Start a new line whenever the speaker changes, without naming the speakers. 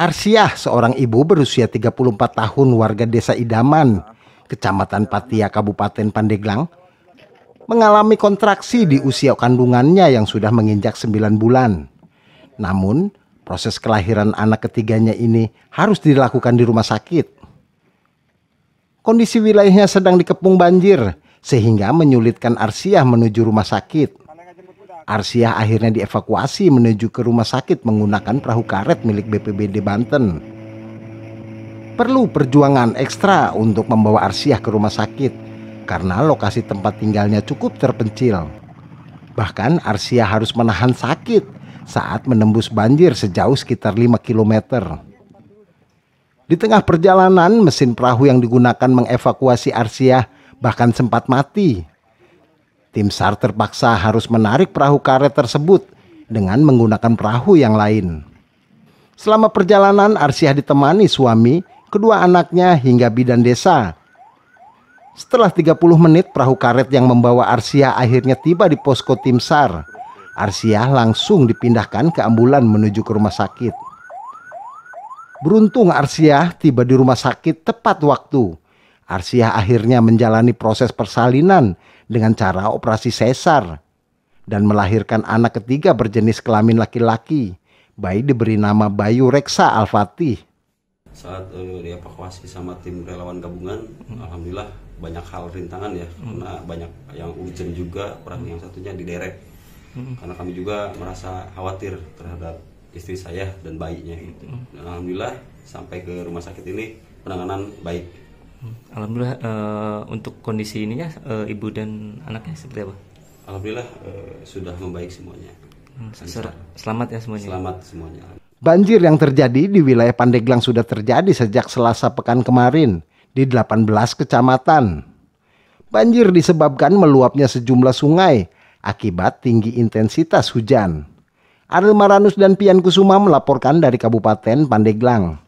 Arsiah, seorang ibu berusia 34 tahun warga desa Idaman, Kecamatan Patia, Kabupaten Pandeglang, mengalami kontraksi di usia kandungannya yang sudah menginjak 9 bulan. Namun, proses kelahiran anak ketiganya ini harus dilakukan di rumah sakit. Kondisi wilayahnya sedang dikepung banjir, sehingga menyulitkan Arsiah menuju rumah sakit. Arsyah akhirnya dievakuasi menuju ke rumah sakit menggunakan perahu karet milik BPBD Banten. Perlu perjuangan ekstra untuk membawa Arsiah ke rumah sakit karena lokasi tempat tinggalnya cukup terpencil. Bahkan Arsiah harus menahan sakit saat menembus banjir sejauh sekitar 5 km. Di tengah perjalanan, mesin perahu yang digunakan mengevakuasi Arsiah bahkan sempat mati Tim SAR terpaksa harus menarik perahu karet tersebut dengan menggunakan perahu yang lain. Selama perjalanan, Arsyah ditemani suami, kedua anaknya hingga bidan desa. Setelah 30 menit, perahu karet yang membawa Arsyah akhirnya tiba di posko tim SAR. Arsyah langsung dipindahkan ke ambulan menuju ke rumah sakit. Beruntung Arsyah tiba di rumah sakit tepat waktu. Arsyah akhirnya menjalani proses persalinan dengan cara operasi sesar dan melahirkan anak ketiga berjenis kelamin laki-laki. Bayi diberi nama Bayu Reksa Al-Fatih.
Saat uh, dievakuasi sama tim relawan gabungan, hmm. alhamdulillah banyak hal rintangan ya, hmm. karena banyak yang urgent juga, kurang yang satunya diderek Hmm. Karena kami juga merasa khawatir terhadap istri saya dan bayinya gitu. Hmm. Dan alhamdulillah sampai ke rumah sakit ini penanganan baik. Alhamdulillah uh, untuk kondisi ininya uh, eh, ibu dan anaknya seperti apa? Alhamdulillah uh, sudah membaik semuanya. Hmm, selamat ya semuanya. Selamat semuanya.
Banjir yang terjadi di wilayah Pandeglang sudah terjadi sejak Selasa pekan kemarin di 18 kecamatan. Banjir disebabkan meluapnya sejumlah sungai akibat tinggi intensitas hujan. Ariel Maranus dan Pian Kusuma melaporkan dari Kabupaten Pandeglang.